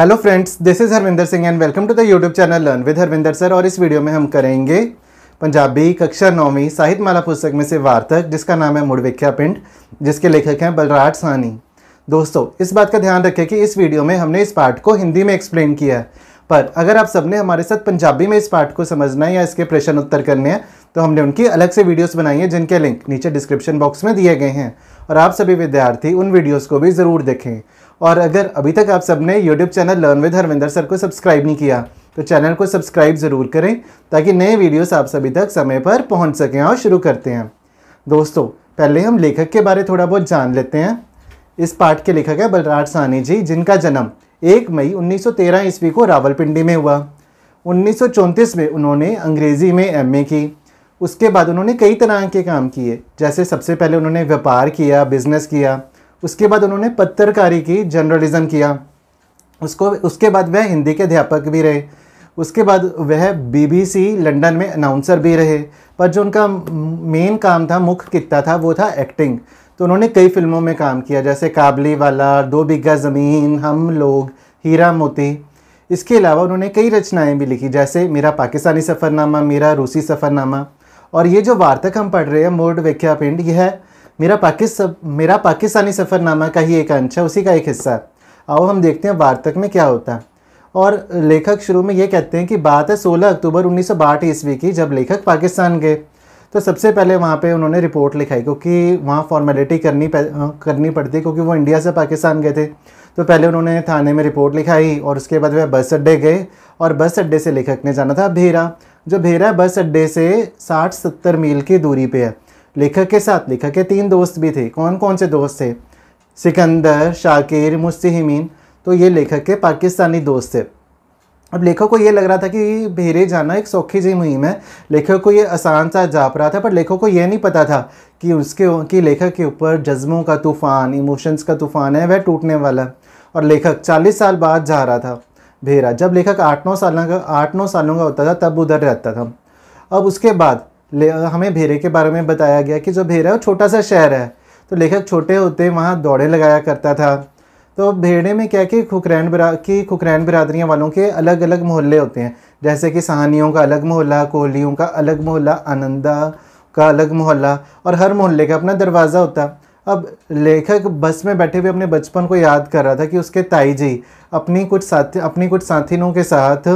hello friends this is Harvinder Singh and welcome to the YouTube channel learn with Harvinder sir और इस video में हम करेंगे पंजाबी कक्षा नौवीं साहित्य माला पुस्तक में से वार्तक जिसका नाम है मुड़विख्या पिंड जिसके लेखक हैं बलराज सानी दोस्तों इस बात का ध्यान रखें कि इस वीडियो में हमने इस पार्ट को हिंदी में एक्सप्लेन किया है पर अगर आप सबने हमारे साथ पंजाबी में इस पार्ट को समझना है या इसके प्रश्न उत्तर करने हैं तो हमने उनकी अलग से वीडियोस बनाई हैं जिनके लिंक नीचे डिस्क्रिप्शन बॉक्स में दिए गए हैं और आप सभी विद्यार्थी उन वीडियोस को भी ज़रूर देखें और अगर अभी तक आप सबने YouTube channel learn with Harvinder sir को सब्सक्राइब नहीं किया तो चैनल को सब्सक्राइब ज़रूर करें ताकि नए वीडियोस आप सभी तक समय पर पहुंच सकें और शुरू करते हैं दोस्तों पहले हम लेखक के बारे थोड़ा बहुत जान लेते हैं इस पाठ के लेखक है बलराज सानी जी जिनका जन्म एक मई उन्नीस ईस्वी को रावलपिंडी में हुआ उन्नीस में उन्होंने अंग्रेज़ी में एम की उसके बाद उन्होंने कई तरह के काम किए जैसे सबसे पहले उन्होंने व्यापार किया बिजनेस किया उसके बाद उन्होंने पत्रकारी की जर्नलिज़म किया उसको उसके बाद वह हिंदी के अध्यापक भी रहे उसके बाद वह बीबीसी लंदन में अनाउंसर भी रहे पर जो उनका मेन काम था मुख्य किता था वो था एक्टिंग तो उन्होंने कई फिल्मों में काम किया जैसे काबली वाला दो बिग्गा ज़मीन हम लोग हीरा मोती इसके अलावा उन्होंने कई रचनाएं भी लिखी जैसे मेरा पाकिस्तानी सफ़रनामा मेरा रूसी सफ़रनामा और ये जो वार्तक हम पढ़ रहे हैं मोर्ड पिंड यह मेरा पाकिस्तान मेरा पाकिस्तानी सफ़रनामा का ही एक अंश है उसी का एक हिस्सा आओ हम देखते हैं वार्तक में क्या होता है और लेखक शुरू में ये कहते हैं कि बात है 16 अक्टूबर उन्नीस ईस्वी की जब लेखक पाकिस्तान गए तो सबसे पहले वहाँ पे उन्होंने रिपोर्ट लिखाई क्योंकि वहाँ फॉर्मेलिटी करनी करनी पड़ती क्योंकि वो इंडिया से पाकिस्तान गए थे तो पहले उन्होंने थाने में रिपोर्ट लिखाई और उसके बाद वह बस अड्डे गए और बस अड्डे से लेखक ने जाना था भेरा जो भेरा बस अड्डे से साठ सत्तर मील की दूरी पर है लेखक के साथ लेखक के तीन दोस्त भी थे कौन कौन से दोस्त थे सिकंदर शाकिर मुस्तिमीन तो ये लेखक के पाकिस्तानी दोस्त थे अब लेखक को ये लग रहा था कि भेरे जाना एक सौखी सी मुहिम है लेखक को ये आसान सा जाप रहा था पर लेखक को ये नहीं पता था कि उसके कि लेखक के ऊपर जज्बों का तूफ़ान इमोशंस का तूफ़ान है वह टूटने वाला और लेखक चालीस साल बाद जा रहा था भेरा जब लेखक आठ नौ साल का आठ नौ सालों का होता था तब उधर रहता था अब उसके बाद हमें भेरे के बारे में बताया गया कि जो भेरा है वो छोटा सा शहर है तो लेखक छोटे होते वहाँ दौड़े लगाया करता था तो भेड़े में क्या कि खुकरैन बरा की खुकरैन बिरादरियाँ वालों के अलग अलग मोहल्ले होते हैं जैसे कि सहानियों का अलग मोहल्ला कोहलियों का अलग मोहल्ला आनंदा का अलग मोहल्ला और हर मोहल्ले का अपना दरवाज़ा होता अब लेखक बस में बैठे हुए अपने बचपन को याद कर रहा था कि उसके ताई जी अपनी कुछ साथी अपनी कुछ साथिनों के साथ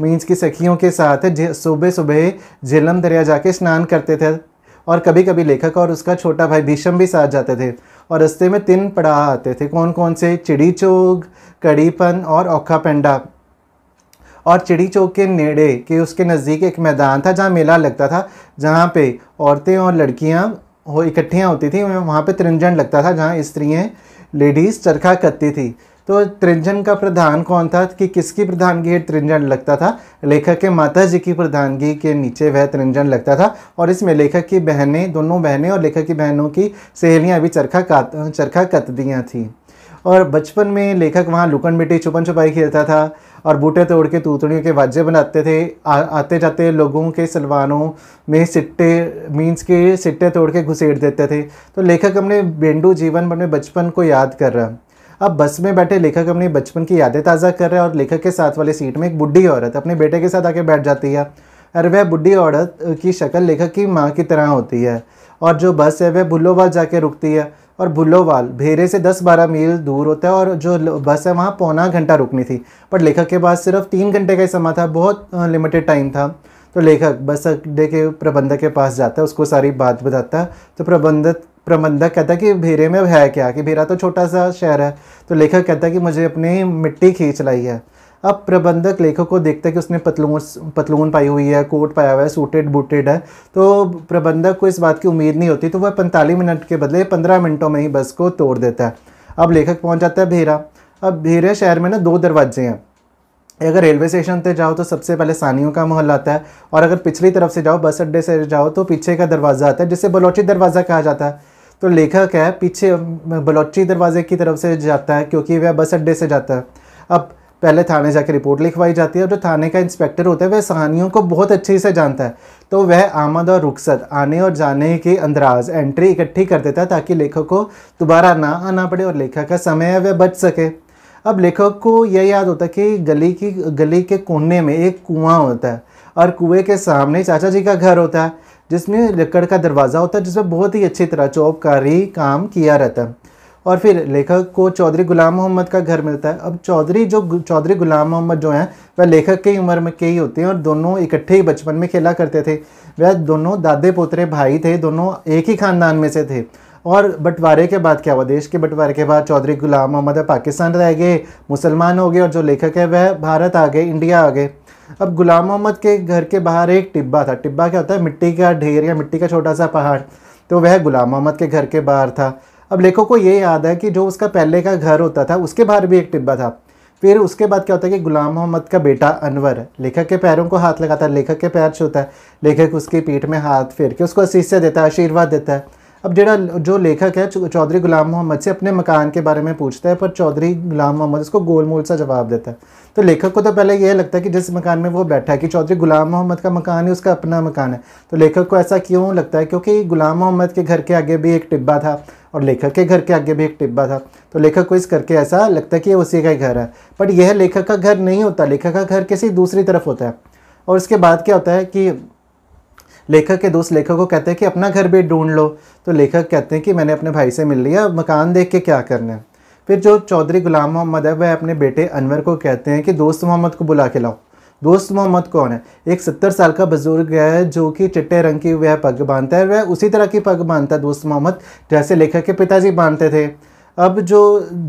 मीन्स की सखियों के साथ सुबह सुबह झेलम दरिया जाके स्नान करते थे और कभी कभी लेखक और उसका छोटा भाई भीषम भी साथ जाते थे और रस्ते में तीन पड़ा आते थे कौन कौन से चिड़ी चौक कड़ीपन और औखा पेंडा और चिड़ी चौक के नेड़े के उसके नज़दीक एक मैदान था जहाँ मेला लगता था जहाँ पे औरतें और लड़कियाँ हो इकट्ठियाँ होती थी वहाँ पे त्रिंजन लगता था जहाँ स्त्रियाँ लेडीज़ चरखा करती थी तो त्रिंजन का प्रधान कौन था कि किसकी प्रधानगी त्रिंजन लगता था लेखक के माता जी की प्रधानगी के नीचे वह त्रिंजन लगता था और इसमें लेखक की बहनें दोनों बहनें और लेखक की बहनों की सहेलियाँ भी चरखा का चरखा कत दियाँ थीं और बचपन में लेखक वहाँ लुकन मिट्टी छुपन छुपाई खेलता था और बूटे तोड़ के तूतड़ियों के वाज्य बनाते थे आ, आते जाते लोगों के सलवानों में सिट्टे मीन्स के सिट्टे तोड़ के घुसेड़ देते थे तो लेखक अपने बेंडू जीवन अपने बचपन को याद कर रहा अब बस में बैठे लेखक अपने बचपन की यादें ताज़ा कर रहे हैं और लेखक के साथ वाली सीट में एक बुढ़ी औरत अपने बेटे के साथ आके बैठ जाती है और वह बुढ़ी औरत की शक्ल लेखक की माँ की तरह होती है और जो बस है वह भुल्लोबाज जाके रुकती है और भुल्लोवाल भेरे से 10-12 मील दूर होता है और जो बस है वहाँ पौना घंटा रुकनी थी पर लेखक के पास सिर्फ तीन घंटे का ही समय था बहुत लिमिटेड टाइम था तो लेखक बस अड्डे के प्रबंधक के पास जाता है उसको सारी बात बताता है तो प्रबंधक प्रबंधक कहता है कि भेरे में है क्या कि भेरा तो छोटा सा शहर है तो लेखक कहता है कि मुझे अपनी मिट्टी खींच लाई है अब प्रबंधक लेखक को देखता है कि उसने पतलून पतलून पाई हुई है कोट पाया हुआ है सूटेड बूटेड है तो प्रबंधक को इस बात की उम्मीद नहीं होती तो वह पैंतालीस मिनट के बदले पंद्रह मिनटों में ही बस को तोड़ देता है अब लेखक पहुँच जाता है भेरा अब भेरा शहर में ना दो दरवाजे हैं अगर रेलवे स्टेशन पर जाओ तो सबसे पहले सानियों का मोहल्ला आता है और अगर पिछली तरफ से जाओ बस अड्डे से जाओ तो पीछे का दरवाज़ा आता है जिसे बलोची दरवाज़ा कहा जाता है तो लेखक है पीछे बलोची दरवाजे की तरफ से जाता है क्योंकि वह बस अड्डे से जाता है अब पहले थाने जाके रिपोर्ट लिखवाई जाती है और जो थाने का इंस्पेक्टर होता है वह सहानियों को बहुत अच्छे से जानता है तो वह आमद और रुखसत आने और जाने के अंदराज एंट्री इकट्ठी कर देता है ताकि लेखक को दोबारा ना आना पड़े और लेखक का समय है वह बच सके अब लेखक को यह याद होता है कि गली की गली के कोने में एक कुआं होता है और कुएं के सामने चाचा जी का घर होता है जिसमें लकड़ का दरवाज़ा होता है जिसमें बहुत ही अच्छी तरह चौबकारी काम किया रहता है और फिर लेखक को चौधरी गुलाम मोहम्मद का घर मिलता है अब चौधरी जो चौधरी गुलाम मोहम्मद जो हैं वह लेखक की उम्र में के ही होते हैं और दोनों इकट्ठे ही बचपन में खेला करते थे वह दोनों दादे पोतरे भाई थे दोनों एक ही खानदान में से थे और बंटवारे के बाद क्या हुआ देश के बंटवारे के बाद चौधरी गुलाम मोहम्मद पाकिस्तान रह गए मुसलमान हो गए और जो लेखक है वह भारत आ गए इंडिया आ गए अब गुलाम मोहम्मद के घर के बाहर एक टिब्बा था टिब्बा क्या होता है मिट्टी का ढेर या मिट्टी का छोटा सा पहाड़ तो वह गुलाम मोहम्मद के घर के बाहर था अब लेखक को ये याद है कि जो उसका पहले का घर होता था उसके बाहर भी एक टिब्बा था फिर उसके बाद क्या होता है कि गुलाम मोहम्मद का बेटा अनवर लेखक के पैरों को हाथ लगाता है लेखक के पैर छूता है लेखक उसकी पीठ में हाथ फेर के उसको शीशा देता है आशीर्वाद देता है अब जेड़ा जो लेखक है चौधरी गुलाम मोहम्मद से अपने मकान के बारे में पूछता है पर चौधरी गुलाम मोहम्मद इसको गोलमोल सा जवाब देता है तो लेखक को तो पहले यह लगता है कि जिस मकान में वो बैठा है कि चौधरी गुलाम मोहम्मद का मकान है उसका अपना मकान है तो लेखक को ऐसा क्यों लगता है क्योंकि गुलाम मोहम्मद के घर के आगे भी एक टिब्बा था और लेखक के घर के आगे भी एक टिब्बा था तो लेखक को इस करके ऐसा लगता है कि उसी का घर है बट यह लेखक का घर नहीं होता लेखक का घर किसी दूसरी तरफ होता है और उसके बाद क्या होता है कि लेखक के दोस्त लेखक को कहते हैं कि अपना घर भी ढूंढ लो तो लेखक कहते हैं कि मैंने अपने भाई से मिल लिया मकान देख के क्या करना है फिर जो चौधरी गुलाम मोहम्मद है वह अपने बेटे अनवर को कहते हैं कि दोस्त मोहम्मद को बुला के लाओ दोस्त मोहम्मद कौन है एक सत्तर साल का बुजुर्ग है जो कि चिट्टे रंग की वह पग बांधता है वह उसी तरह की पग बांधता है दोस्त मोहम्मद जैसे लेखक के पिताजी बांधते थे अब जो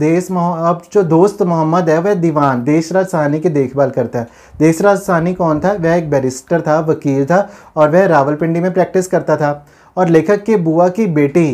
देश अब जो दोस्त मोहम्मद है वह दीवान देशराज सहनी की देखभाल करता है देशराज सहनी कौन था वह एक बैरिस्टर था वकील था और वह रावलपिंडी में प्रैक्टिस करता था और लेखक के बुआ की बेटी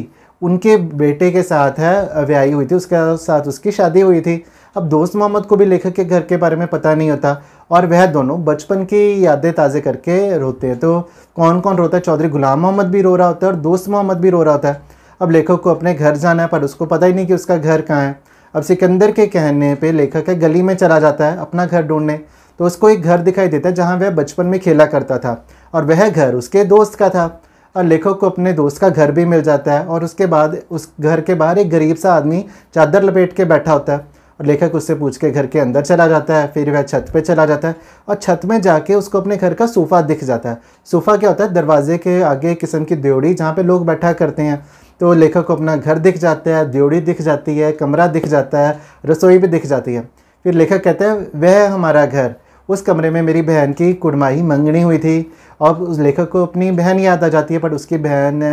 उनके बेटे के साथ है व्याई हुई थी उसके साथ उसकी शादी हुई थी अब दोस्त मोहम्मद को भी लेखक के घर के बारे में पता नहीं होता और वह दोनों बचपन की यादें ताज़े करके रोते हैं तो कौन कौन रोता है चौधरी गुलाम मोहम्मद भी रो रहा होता है और दोस्त मोहम्मद भी रो रहा होता है अब लेखक को अपने घर जाना है पर उसको पता ही नहीं कि उसका घर कहाँ है अब सिकंदर के कहने पे लेखक है गली में चला जाता है अपना घर ढूंढने तो उसको एक घर दिखाई देता है जहाँ वह बचपन में खेला करता था और वह घर उसके दोस्त का था और लेखक को अपने दोस्त का घर भी मिल जाता है और उसके बाद उस घर के बाहर एक गरीब सा आदमी चादर लपेट के बैठा होता है और लेखक उससे पूछ के घर के अंदर चला जाता है फिर वह छत पर चला जाता है और छत में जाके उसको अपने घर का सोफ़ा दिख जाता है सोफ़ा क्या होता है दरवाजे के आगे किस्म की द्योड़ी जहाँ पर लोग बैठा करते हैं तो लेखक को अपना घर दिख जाता है द्योड़ी दिख जाती है कमरा दिख जाता है रसोई भी दिख जाती है फिर लेखक कहते हैं वह हमारा घर उस कमरे में मेरी बहन की कुड़माही मंगनी हुई थी और उस लेखक को अपनी बहन याद आ जाती है बट उसकी बहन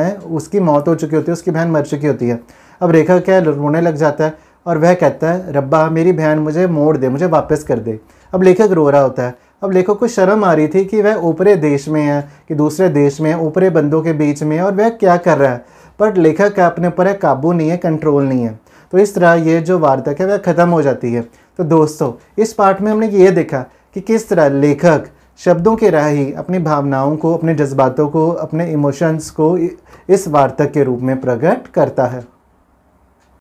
उसकी मौत हो चुकी होती है उसकी बहन मर चुकी होती है अब लेखक क्या रोने लग जाता है और वह कहता है रब्बा मेरी बहन मुझे मोड़ दे मुझे वापस कर दे अब लेखक रो रहा होता है अब लेखक को शर्म आ रही थी कि वह ऊपरे देश में है कि दूसरे देश में ऊपरे बंदों के बीच में और वह क्या कर रहा है पर लेखक का अपने ऊपर काबू नहीं है कंट्रोल नहीं है तो इस तरह ये जो वार्ता है वह ख़त्म हो जाती है तो दोस्तों इस पार्ट में हमने ये देखा कि किस तरह लेखक शब्दों के राह ही अपनी भावनाओं को अपने जज्बातों को अपने इमोशंस को इस वार्तक के रूप में प्रकट करता है